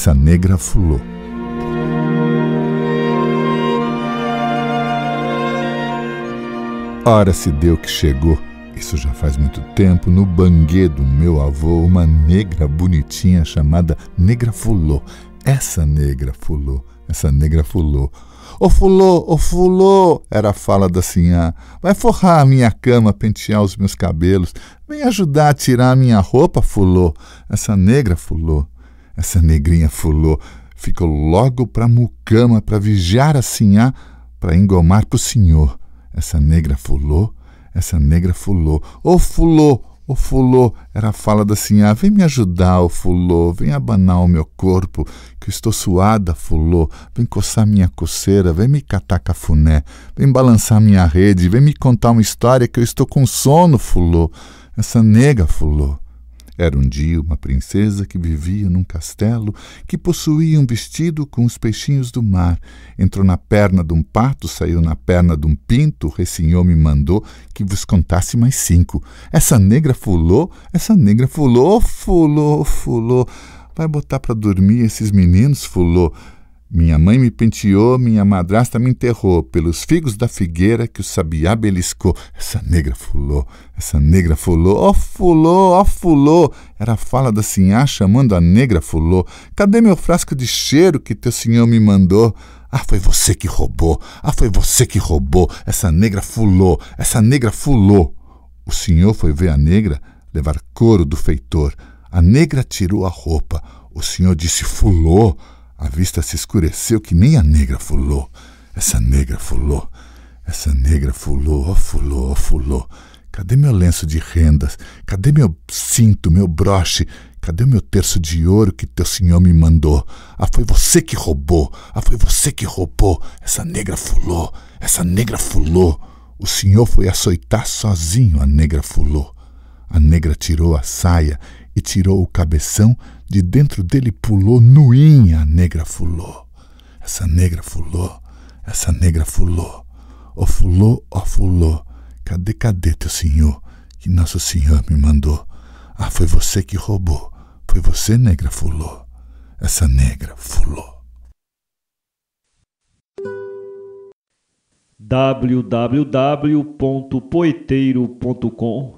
Essa Negra Fulô. Ora se deu que chegou, isso já faz muito tempo, no banguê do meu avô, uma negra bonitinha chamada Negra Fulô. Essa negra Fulô, essa negra Fulô. Ô fulô, ô fulô, era a fala da sinhá. Vai forrar a minha cama, pentear os meus cabelos. Vem ajudar a tirar a minha roupa, fulô. Essa negra fulô. Essa negrinha fulou, ficou logo para mucama, para vigiar a sinhá, para engomar pro senhor. Essa negra fulou, essa negra fulou. Ô oh, fulou, ô oh, fulou, era a fala da sinhá. Vem me ajudar, ô oh, fulou, vem abanar o meu corpo, que eu estou suada, fulou. Vem coçar minha coceira, vem me catar cafuné, vem balançar minha rede, vem me contar uma história que eu estou com sono, fulou. Essa nega fulou. Era um dia uma princesa que vivia num castelo que possuía um vestido com os peixinhos do mar. Entrou na perna de um pato, saiu na perna de um pinto, ressinhou me mandou que vos contasse mais cinco. Essa negra fulou, essa negra fulou, fulou, fulou. Vai botar para dormir esses meninos, fulou. Minha mãe me penteou, minha madrasta me enterrou, pelos figos da figueira que o sabiá beliscou. Essa negra fulô, essa negra fulô, ó oh, fulô, ó oh, fulô. Era a fala da sinhá chamando a negra fulô. Cadê meu frasco de cheiro que teu senhor me mandou? Ah, foi você que roubou, ah, foi você que roubou, essa negra fulô, essa negra fulô. O senhor foi ver a negra levar couro do feitor. A negra tirou a roupa. O senhor disse fulô. A vista se escureceu que nem a negra fulou. Essa negra fulou. Essa negra fulou, ó fulou, ó fulou. Cadê meu lenço de rendas? Cadê meu cinto, meu broche? Cadê o meu terço de ouro que teu senhor me mandou? Ah, foi você que roubou! Ah, foi você que roubou! Essa negra fulou! Essa negra fulou! O senhor foi açoitar sozinho a negra fulou. A negra tirou a saia e tirou o cabeção de dentro dele pulou nuinha negra fulô. Essa negra fulô, essa negra fulô. Ó fulô, ó fulô, cadê, cadê teu senhor que Nosso Senhor me mandou? Ah, foi você que roubou. Foi você, negra fulô. Essa negra fulô. www.poeteiro.com